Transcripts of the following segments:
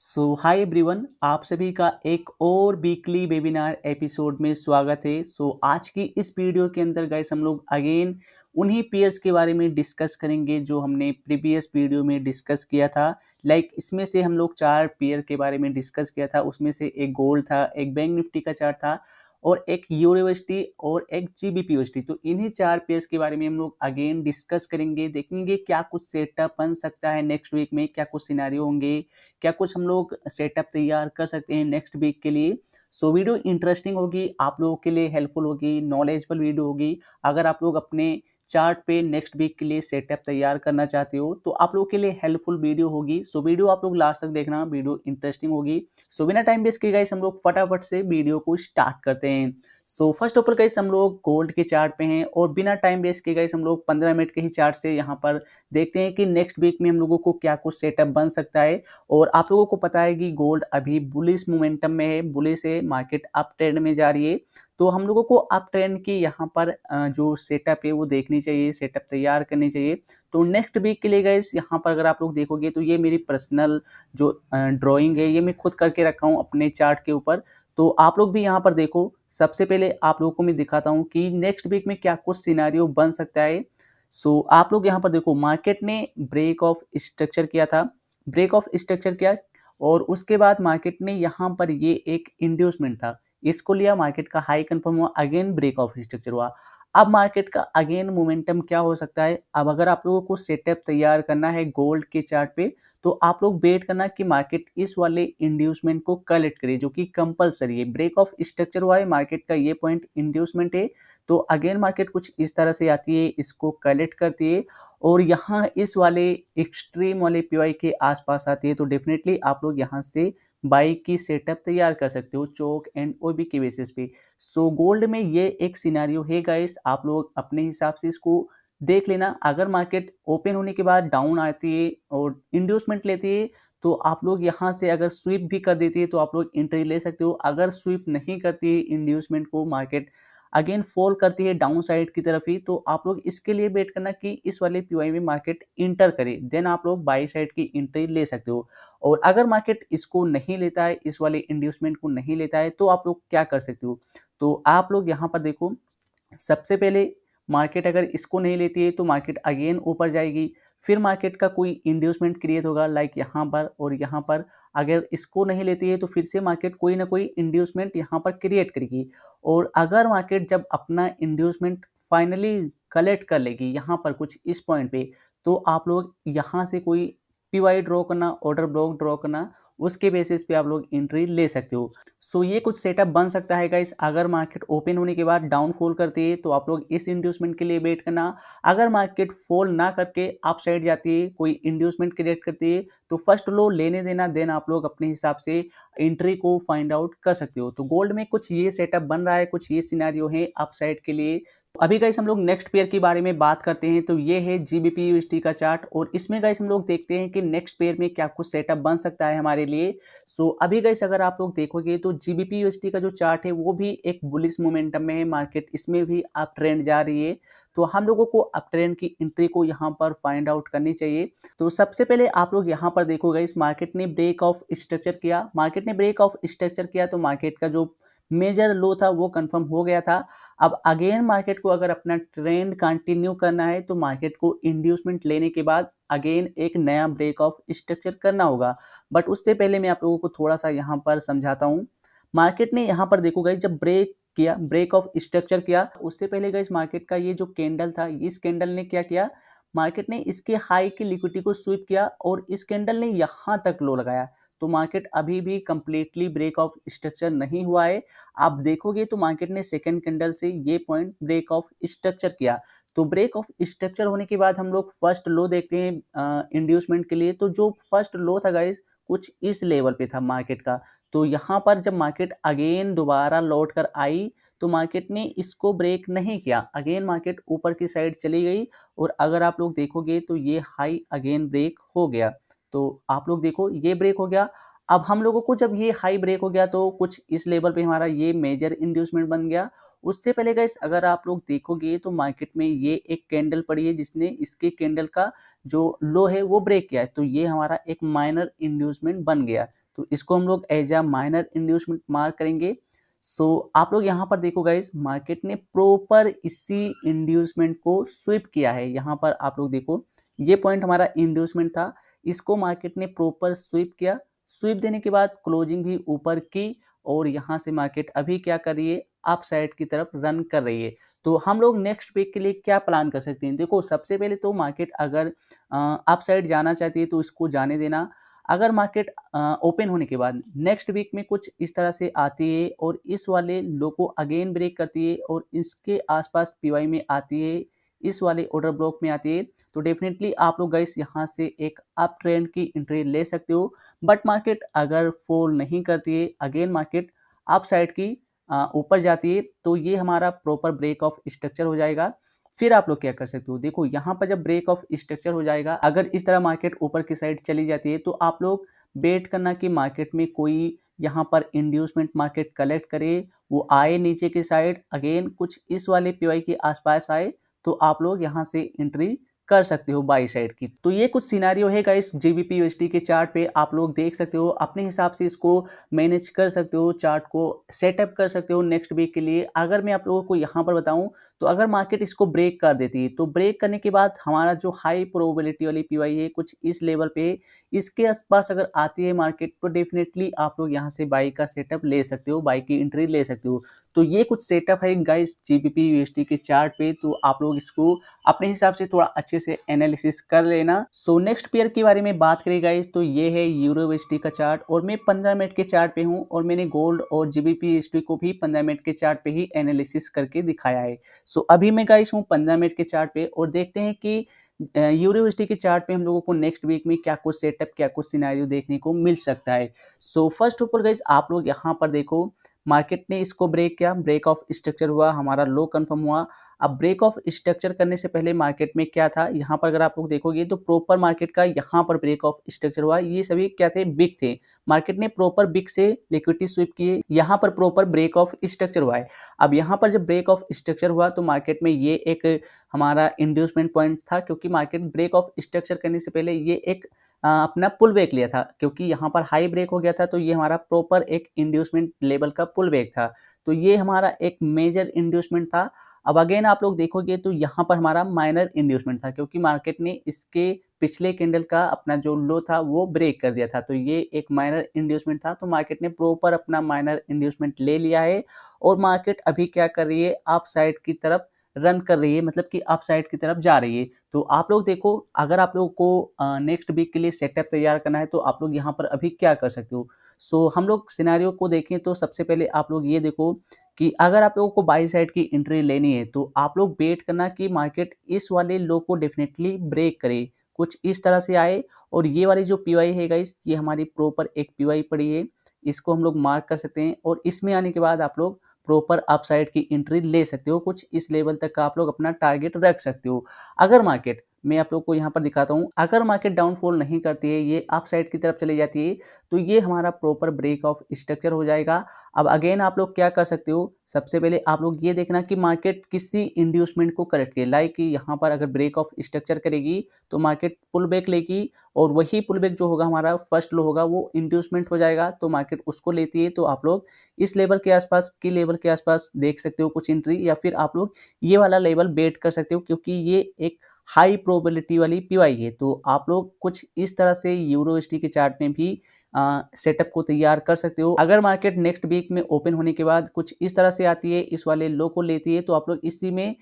सो hi everyone आप सभी का एक और वीकली वेबिनार एपिसोड में स्वागत है सो so, आज की इस वीडियो के अंदर गाइस हम लोग अगेन उन्हीं पेयर्स के बारे में डिस्कस करेंगे जो हमने प्रीवियस वीडियो में डिस्कस किया था लाइक like, इसमें से हम लोग चार पेयर के बारे में डिस्कस किया था उसमें से एक गोल्ड था एक बैंक निफ्टी का चार्ट था और एक यूनिवर्सिटी और एक जी बी तो इन्हीं चार पेयर्स के बारे में हम लोग अगेन डिस्कस करेंगे देखेंगे क्या कुछ सेटअप बन सकता है नेक्स्ट वीक में क्या कुछ सिनारी होंगे क्या कुछ हम लोग सेटअप तैयार कर सकते हैं नेक्स्ट वीक के लिए सो so, वीडियो इंटरेस्टिंग होगी आप लोगों के लिए हेल्पफुल होगी नॉलेजफुल वीडियो होगी अगर आप लोग अपने चार्ट पे नेक्स्ट वीक के लिए सेटअप तैयार करना चाहते हो तो आप लोगों के लिए हेल्पफुल वीडियो होगी सो वीडियो आप लोग लास्ट तक देखना वीडियो इंटरेस्टिंग होगी सो बिना टाइम वेस्ट किए गाइस हम लोग फटाफट से वीडियो को स्टार्ट करते हैं so first of all guys हम लोग गोल्ड के चार्ट पे हैं और बिना टाइम वेस्ट किए गाइस हम लोग पंद्रह मिनट के ही चार्ट से यहाँ पर देखते हैं कि नेक्स्ट वीक में हम लोगों को क्या कुछ सेटअप बन सकता है और आप लोगों को पता है कि गोल्ड अभी बुलिस मोमेंटम में है बुलिस है मार्केट अप ट्रेंड में जा रही है तो हम लोगों को अप ट्रेंड की यहाँ पर जो सेटअप है वो देखनी चाहिए सेटअप तैयार करनी चाहिए तो नेक्स्ट वीक के लिए गए यहाँ पर अगर आप लोग देखोगे तो ये मेरी पर्सनल जो ड्राइंग है ये मैं खुद करके रखा हूँ अपने चार्ट के ऊपर तो आप लोग भी यहाँ पर देखो सबसे पहले आप लोगों को मैं दिखाता हूँ कि नेक्स्ट वीक में क्या कुछ सिनारियो बन सकता है सो so, आप लोग यहाँ पर देखो मार्केट ने ब्रेक ऑफ स्ट्रक्चर किया था ब्रेक ऑफ स्ट्रक्चर किया और उसके बाद मार्केट ने यहाँ पर ये एक इंड्यूसमेंट था इसको लिया मार्केट का हाई कन्फर्म हुआ अगेन ब्रेक ऑफ स्ट्रक्चर हुआ अब मार्केट का अगेन मोमेंटम क्या हो सकता है अब अगर आप लोगों को सेटअप तैयार करना है गोल्ड के चार्ट पे तो आप लोग वेट करना कि मार्केट इस वाले इंड्यूसमेंट को कलेक्ट करे जो कि कंपलसरी है ब्रेक ऑफ स्ट्रक्चर हुआ है मार्केट का ये पॉइंट इंड्यूसमेंट है तो अगेन मार्केट कुछ इस तरह से आती है इसको कलेक्ट करती है और यहाँ इस वाले एक्सट्रीम वाले पी के आसपास आती है तो डेफिनेटली आप लोग यहाँ से बाइक की सेटअप तैयार कर सकते हो चौक एंड ओ बी के बेसिस पे सो so, गोल्ड में ये एक सिनारियो है गाइस आप लोग अपने हिसाब से इसको देख लेना अगर मार्केट ओपन होने के बाद डाउन आती है और इंड्यूसमेंट लेती है तो आप लोग यहाँ से अगर स्वीप भी कर देती है तो आप लोग एंट्री ले सकते हो अगर स्वीप नहीं करती है इंड्यूसमेंट को मार्केट अगेन फॉल करती है डाउन साइड की तरफ ही तो आप लोग इसके लिए वेट करना कि इस वाले पी में मार्केट इंटर करे देन आप लोग बाई साइड की एंट्री ले सकते हो और अगर मार्केट इसको नहीं लेता है इस वाले इंड्यूसमेंट को नहीं लेता है तो आप लोग क्या कर सकते हो तो आप लोग यहाँ पर देखो सबसे पहले मार्केट अगर इसको नहीं लेती है तो मार्केट अगेन ऊपर जाएगी फिर मार्केट का कोई इंड्यूसमेंट क्रिएट होगा लाइक यहाँ पर और यहाँ पर अगर इसको नहीं लेती है तो फिर से मार्केट कोई ना कोई इंड्यूसमेंट यहाँ पर क्रिएट करेगी और अगर मार्केट जब अपना इंड्यूसमेंट फाइनली कलेक्ट कर लेगी यहाँ पर कुछ इस पॉइंट पे तो आप लोग यहाँ से कोई पी वाई ड्रॉ करना ऑर्डर ब्लॉक ड्रॉ करना उसके बेसिस पे आप लोग एंट्री ले सकते हो सो ये कुछ सेटअप बन सकता है गाइस अगर मार्केट ओपन होने के बाद डाउनफॉल करती है तो आप लोग इस इंड्यूसमेंट के लिए वेट करना अगर मार्केट फॉल ना करके आप साइड जाती है कोई इंड्यूसमेंट क्रिएट करती है तो फर्स्ट लो लेने देना देन आप लोग अपने हिसाब से एंट्री को फाइंड आउट कर सकते हो तो गोल्ड में कुछ ये सेटअप बन रहा है कुछ ये सीनारियो है अपसाइड के लिए अभी गाइस हम लोग नेक्स्ट पेयर के बारे में बात करते हैं तो ये है जी बी का चार्ट और इसमें गाइस हम लोग देखते हैं कि नेक्स्ट पेयर में क्या कुछ सेटअप बन सकता है हमारे लिए सो अभी गाइस अगर आप लोग देखोगे तो जी बी का जो चार्ट है वो भी एक बुलिस मोमेंटम में है मार्केट इसमें भी आप ट्रेंड जा रही है तो हम लोगों को अप ट्रेंड की एंट्री को यहाँ पर फाइंड आउट करनी चाहिए तो सबसे पहले आप लोग यहाँ पर देखोगे इस मार्केट ने ब्रेक ऑफ स्ट्रक्चर किया मार्केट ने ब्रेक ऑफ स्ट्रक्चर किया तो मार्केट का जो मेजर लो था वो कंफर्म हो गया था अब अगेन मार्केट को अगर अपना ट्रेंड कंटिन्यू करना है तो मार्केट को इंड्यूसमेंट लेने के बाद अगेन एक नया ब्रेक ऑफ स्ट्रक्चर करना होगा बट उससे पहले मैं आप लोगों को थोड़ा सा यहाँ पर समझाता हूँ मार्केट ने यहाँ पर देखो गई जब ब्रेक किया ब्रेक ऑफ स्ट्रक्चर किया उससे पहले गई मार्केट का ये जो कैंडल था इस कैंडल ने क्या किया मार्केट ने इसके हाई की लिक्विडिटी को स्वीप किया और इस कैंडल ने यहाँ तक लो लगाया तो मार्केट अभी भी कंप्लीटली ब्रेक ऑफ स्ट्रक्चर नहीं हुआ है आप देखोगे तो मार्केट ने सेकेंड कैंडल से ये पॉइंट ब्रेक ऑफ स्ट्रक्चर किया तो ब्रेक ऑफ स्ट्रक्चर होने के बाद हम लोग फर्स्ट लो देखते हैं इंड्यूसमेंट के लिए तो जो फर्स्ट लो था गाइज कुछ इस लेवल पे था मार्केट का तो यहाँ पर जब मार्केट अगेन दोबारा लौट कर आई तो मार्केट ने इसको ब्रेक नहीं किया अगेन मार्केट ऊपर की साइड चली गई और अगर आप लोग देखोगे तो ये हाई अगेन ब्रेक हो गया तो आप लोग देखो ये ब्रेक हो गया अब हम लोगों को जब ये हाई ब्रेक हो गया तो कुछ इस लेवल पे हमारा ये मेजर इंड्यूसमेंट बन गया उससे पहले गाइस अगर आप लोग देखोगे तो मार्केट में ये एक कैंडल पड़ी है जिसने इसके कैंडल का जो लो है वो ब्रेक किया है तो ये हमारा एक माइनर इंड्यूसमेंट बन गया तो इसको हम लोग as a minor inducement mark करेंगे सो so, आप लोग यहाँ पर देखो गाइज मार्केट ने प्रॉपर इसी इंड्यूसमेंट को स्विप किया है यहाँ पर आप लोग देखो ये पॉइंट हमारा इंड्यूसमेंट था इसको मार्केट ने प्रॉपर स्वीप किया स्वीप देने के बाद क्लोजिंग भी ऊपर की और यहाँ से मार्केट अभी क्या कर रही है अप साइड की तरफ रन कर रही है तो हम लोग नेक्स्ट वीक के लिए क्या प्लान कर सकते हैं देखो सबसे पहले तो मार्केट अगर अप साइड जाना चाहती है तो इसको जाने देना अगर मार्केट ओपन होने के बाद नेक्स्ट वीक में कुछ इस तरह से आती है और इस वाले लो को अगेन ब्रेक करती है और इसके आसपास पीवाई में आती है इस वाले ऑर्डर ब्लॉक में आती है तो डेफिनेटली आप लोग गाइस यहाँ से एक अप ट्रेंड की एंट्री ले सकते हो बट मार्केट अगर फॉल नहीं करती है अगेन मार्केट अप साइड की ऊपर जाती है तो ये हमारा प्रॉपर ब्रेक ऑफ स्ट्रक्चर हो जाएगा फिर आप लोग क्या कर सकते हो देखो यहाँ पर जब ब्रेक ऑफ स्ट्रक्चर हो जाएगा अगर इस तरह मार्केट ऊपर की साइड चली जाती है तो आप लोग वेट करना कि मार्केट में कोई यहाँ पर इंड्यूसमेंट मार्केट कलेक्ट करे वो आए नीचे की साइड अगेन कुछ इस वाले पी के आसपास आए तो आप लोग यहाँ से एंट्री कर सकते हो बाई साइड की तो ये कुछ सिनारियो है इस जी बी पी टी के चार्ट पे आप लोग देख सकते हो अपने हिसाब से इसको मैनेज कर सकते हो चार्ट को सेटअप कर सकते हो नेक्स्ट वीक के लिए अगर मैं आप लोगों को यहाँ पर बताऊँ तो अगर मार्केट इसको ब्रेक कर देती है तो ब्रेक करने के बाद हमारा जो हाई प्रोबेबिलिटी वाली पी है कुछ इस लेवल पे इसके आसपास अगर आती है मार्केट तो डेफिनेटली आप लोग यहाँ से बाई का सेटअप ले सकते हो बाई की एंट्री ले सकते हो तो ये कुछ सेटअप है गाइस जी बी के चार्ट पे तो आप लोग इसको अपने हिसाब से थोड़ा अच्छे से एनालिसिस कर लेना सो नेक्स्ट पेयर के बारे में बात करें गाइस तो ये है यूरो का चार्ट और मैं पंद्रह मिनट के चार्ट पे हूँ और मैंने गोल्ड और जी को भी पंद्रह मिनट के चार्ट पे ही एनालिसिस करके दिखाया है सो अभी मैं गाइस हूँ पंद्रह मिनट के चार्ट पे और देखते हैं कि यूनिवर्सिटी के चार्ट पे हम लोगों को नेक्स्ट वीक में क्या कुछ सेटअप क्या कुछ सिनारियो देखने को मिल सकता है सो फर्स्ट ऊपर गाइस आप लोग यहाँ पर देखो मार्केट ने इसको ब्रेक किया ब्रेक ऑफ स्ट्रक्चर हुआ हमारा लो कन्फर्म हुआ अब ब्रेक ऑफ स्ट्रक्चर करने से पहले मार्केट में क्या था यहाँ पर अगर आप लोग देखोगे तो प्रॉपर मार्केट का यहाँ पर ब्रेक ऑफ स्ट्रक्चर हुआ ये सभी क्या थे बिग थे मार्केट ने प्रॉपर बिग से लिक्विडिटी स्वीप किए यहाँ पर प्रॉपर ब्रेक ऑफ स्ट्रक्चर हुआ है अब यहाँ पर जब ब्रेक ऑफ स्ट्रक्चर हुआ तो मार्केट में ये एक हमारा इंड्यूसमेंट पॉइंट था क्योंकि मार्केट ब्रेक ऑफ स्ट्रक्चर करने से पहले ये एक अपना पुल बैक लिया था क्योंकि यहाँ पर हाई ब्रेक हो गया था तो ये हमारा प्रॉपर एक इंड्यूसमेंट लेवल का पुल बैक था तो ये हमारा एक मेजर इंड्यूसमेंट था अब अगेन आप लोग देखोगे तो यहाँ पर हमारा माइनर इंड्यूसमेंट था क्योंकि मार्केट ने इसके पिछले कैंडल का अपना जो लो था वो ब्रेक कर दिया था तो ये एक माइनर इंड्यूसमेंट था तो मार्केट ने प्रॉपर अपना माइनर इंड्यूसमेंट ले लिया है और मार्केट अभी क्या कर रही है आप साइड की तरफ रन कर रही है मतलब कि अप साइड की तरफ जा रही है तो आप लोग देखो अगर आप लोगों को नेक्स्ट वीक के लिए सेटअप तैयार करना है तो आप लोग यहाँ पर अभी क्या कर सकते हो सो हम लोग सिनारियों को देखें तो सबसे पहले आप लोग ये देखो कि अगर आप लोगों को बाई साइड की एंट्री लेनी है तो आप लोग वेट करना कि मार्केट इस वाले लो को डेफिनेटली ब्रेक करे कुछ इस तरह से आए और ये वाली जो पी है गाइस ये हमारी प्रॉपर एक पी पड़ी है इसको हम लोग मार्क कर सकते हैं और इसमें आने के बाद आप लोग प्रॉपर अपसाइड की एंट्री ले सकते हो कुछ इस लेवल तक का आप लोग अपना टारगेट रख सकते हो अगर मार्केट मैं आप लोग को यहाँ पर दिखाता हूँ अगर मार्केट डाउनफॉल नहीं करती है ये अप साइड की तरफ चली जाती है तो ये हमारा प्रॉपर ब्रेक ऑफ स्ट्रक्चर हो जाएगा अब अगेन आप लोग क्या कर सकते हो सबसे पहले आप लोग ये देखना कि मार्केट किसी इंड्यूसमेंट को करेक्ट करे लाइक कि यहाँ पर अगर ब्रेक ऑफ स्ट्रक्चर करेगी तो मार्केट पुल बैक लेगी और वही पुल बैक जो होगा हमारा फर्स्ट लो होगा वो इंड्यूसमेंट हो जाएगा तो मार्केट उसको लेती है तो आप लोग इस लेवल के आसपास की लेवल के आसपास देख सकते हो कुछ इंट्री या फिर आप लोग ये वाला लेवल बेट कर सकते हो क्योंकि ये एक हाई प्रोबेबिलिटी वाली पीवाई है तो आप लोग कुछ इस तरह से यूरो के चार्ट में भी सेटअप को तैयार कर सकते हो अगर मार्केट नेक्स्ट वीक में ओपन होने के बाद कुछ इस तरह से आती है इस वाले लो को लेती है तो आप लोग इसी में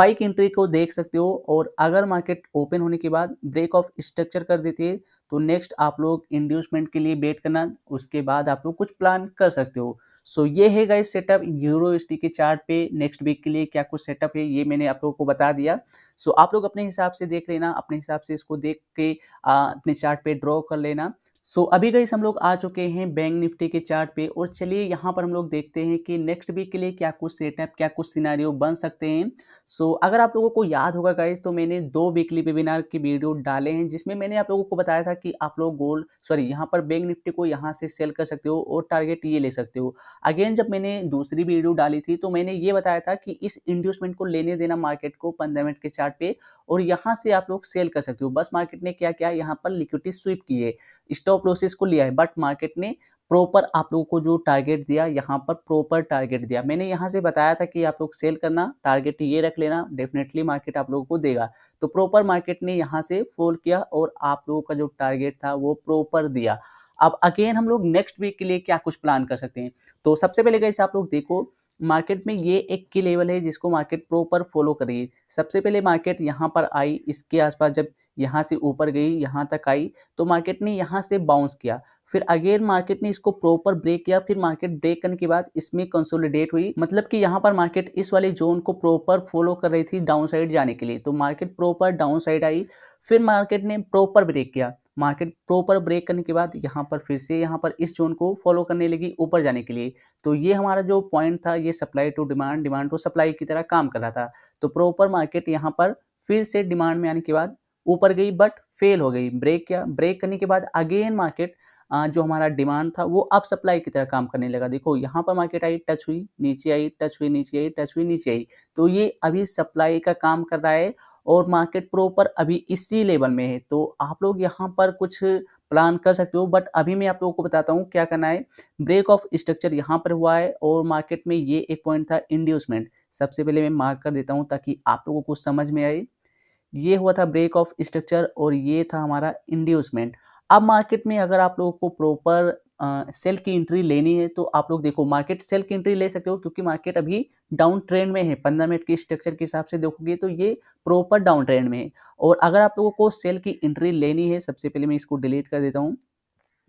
बाइक एंट्री को देख सकते हो और अगर मार्केट ओपन होने के बाद ब्रेक ऑफ स्ट्रक्चर कर देती है तो नेक्स्ट आप लोग इंड्यूसमेंट के लिए वेट करना उसके बाद आप लोग कुछ प्लान कर सकते हो सो ये है गाइस सेटअप यूरो एस के चार्ट पे नेक्स्ट वीक के लिए क्या कुछ सेटअप है ये मैंने आप लोगों को बता दिया सो आप लोग अपने हिसाब से देख लेना अपने हिसाब से इसको देख के आ, अपने चार्ट पे ड्रॉ कर लेना सो so, अभी गई हम लोग आ चुके हैं बैंक निफ्टी के चार्ट पे और चलिए यहाँ पर हम लोग देखते हैं कि नेक्स्ट वीक के लिए क्या कुछ सेटअप क्या कुछ सिनारियो बन सकते हैं सो so, अगर आप लोगों को याद होगा गाइज तो मैंने दो वीकली वेबिनार की वीडियो डाले हैं जिसमें मैंने आप लोगों को बताया था कि आप लोग गोल्ड सॉरी यहाँ पर बैंक निफ्टी को यहाँ से सेल कर सकते हो और टारगेट ये ले सकते हो अगेन जब मैंने दूसरी वीडियो डाली थी तो मैंने ये बताया था कि इस इंड्यूसमेंट को लेने देना मार्केट को पंद्रह मिनट के चार्ट पे और यहाँ से आप लोग सेल कर सकते हो बस मार्केट ने क्या क्या यहाँ पर लिक्विटी स्वीप की है स्टॉक स्टॉप लॉसेस को लिया है बट मार्केट ने प्रॉपर आप लोगों को जो टारगेट दिया यहाँ पर प्रॉपर टारगेट दिया मैंने यहाँ से बताया था कि आप लोग सेल करना टारगेट ये रख लेना डेफिनेटली मार्केट आप लोगों को देगा तो प्रॉपर मार्केट ने यहाँ से फॉल किया और आप लोगों का जो टारगेट था वो प्रॉपर दिया अब अगेन हम लोग नेक्स्ट वीक के लिए क्या कुछ प्लान कर सकते हैं तो सबसे पहले कैसे आप लोग देखो मार्केट में ये एक की लेवल है जिसको मार्केट फॉलो कर फॉलो करिए सबसे पहले मार्केट यहाँ पर आई इसके आसपास जब यहाँ से ऊपर गई यहाँ तक आई तो मार्केट ने यहाँ से बाउंस किया फिर अगेन मार्केट ने इसको प्रॉपर ब्रेक किया फिर मार्केट ब्रेक करने के बाद इसमें कंसोलिडेट हुई मतलब कि यहाँ पर मार्केट इस वाले जोन को प्रॉपर फॉलो कर रही थी डाउन साइड जाने के लिए तो मार्केट प्रॉपर डाउन साइड आई फिर मार्केट ने प्रॉपर ब्रेक किया मार्केट प्रॉपर ब्रेक करने के बाद यहाँ पर फिर से यहाँ पर इस जोन को फॉलो करने लगी ऊपर जाने के लिए तो ये हमारा जो पॉइंट था ये supply to demand demand to supply की तरह काम कर रहा था तो प्रॉपर मार्केट यहाँ पर फिर से डिमांड में आने के बाद ऊपर गई बट फेल हो गई ब्रेक किया ब्रेक करने के बाद अगेन मार्केट जो हमारा डिमांड था वो अब सप्लाई की तरह काम करने लगा देखो यहाँ पर मार्केट आई टच हुई नीचे आई टच हुई नीचे आई टच हुई नीचे आई तो ये अभी सप्लाई का काम कर रहा है और मार्केट प्रो पर अभी इसी लेवल में है तो आप लोग यहाँ पर कुछ प्लान कर सकते हो बट अभी मैं आप लोगों को बताता हूँ क्या करना है ब्रेक ऑफ स्ट्रक्चर यहाँ पर हुआ है और मार्केट में ये एक पॉइंट था इंड्यूसमेंट सबसे पहले मैं मार्क कर देता हूँ ताकि आप लोगों को समझ में आए ये हुआ था ब्रेक ऑफ स्ट्रक्चर और ये था हमारा इंड्यूसमेंट अब मार्केट में अगर आप लोगों को प्रॉपर सेल की एंट्री लेनी है तो आप लोग देखो मार्केट सेल की एंट्री ले सकते हो क्योंकि मार्केट अभी डाउन ट्रेंड में है पंद्रह मिनट के स्ट्रक्चर के हिसाब से देखोगे तो ये प्रॉपर डाउन ट्रेंड में है और अगर आप लोगों को सेल की एंट्री लेनी है सबसे पहले मैं इसको डिलीट कर देता हूँ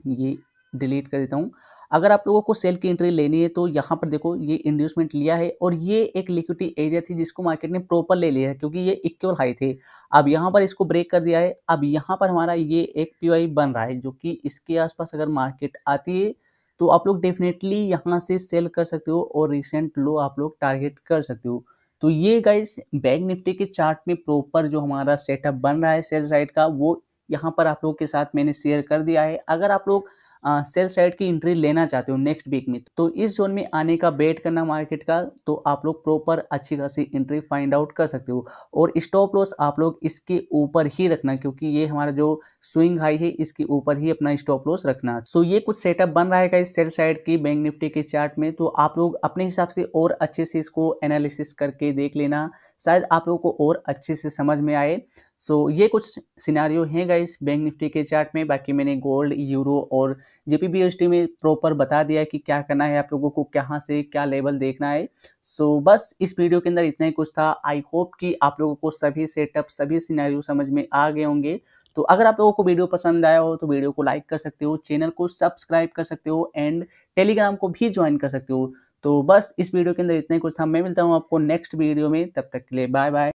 ये डिलीट कर देता हूँ अगर आप लोगों को सेल की एंट्री लेनी है तो यहाँ पर देखो ये इंड्यूसमेंट लिया है और ये एक लिक्विटी एरिया थी जिसको मार्केट ने प्रॉपर ले लिया है क्योंकि ये इक्वल हाई थे अब यहाँ पर इसको ब्रेक कर दिया है अब यहाँ पर हमारा ये एक पी बन रहा है जो कि इसके आसपास अगर मार्केट आती है तो आप लोग डेफिनेटली यहाँ से सेल कर सकते हो और रिसेंट लो आप लोग टारगेट कर सकते हो तो ये गाइस बैंक निफ्टी के चार्ट में प्रॉपर जो हमारा सेटअप बन रहा है सेल साइड का वो यहाँ पर आप लोगों के साथ मैंने शेयर कर दिया है अगर आप लोग सेल साइड की एंट्री लेना चाहते हो नेक्स्ट वीक में तो इस जोन में आने का वेट करना मार्केट का तो आप लोग प्रॉपर अच्छी खासी एंट्री फाइंड आउट कर सकते हो और स्टॉप लॉस आप लोग इसके ऊपर ही रखना क्योंकि ये हमारा जो स्विंग हाई है इसके ऊपर ही अपना स्टॉप लॉस रखना सो ये कुछ सेटअप बन रहा है इस सेल साइड की बैंक निफ्टी के चार्ट में तो आप लोग अपने हिसाब से और अच्छे से इसको एनालिसिस करके देख लेना शायद आप लोगों को और अच्छे से समझ में आए सो so, ये कुछ सिनारियो हैं गाइस बैंक निफ्टी के चार्ट में बाकी मैंने गोल्ड यूरो और जेपीबीएसटी में प्रॉपर बता दिया है कि क्या करना है आप लोगों को कहाँ से क्या लेवल देखना है सो so, बस इस वीडियो के अंदर इतना ही कुछ था आई होप कि आप लोगों को सभी सेटअप सभी सिनारियो समझ में आ गए होंगे तो अगर आप लोगों को वीडियो पसंद आया हो तो वीडियो को लाइक कर सकते हो चैनल को सब्सक्राइब कर सकते हो एंड टेलीग्राम को भी ज्वाइन कर सकते हो तो बस इस वीडियो के अंदर इतना ही कुछ था मैं मिलता हूँ आपको नेक्स्ट वीडियो में तब तक के लिए बाय बाय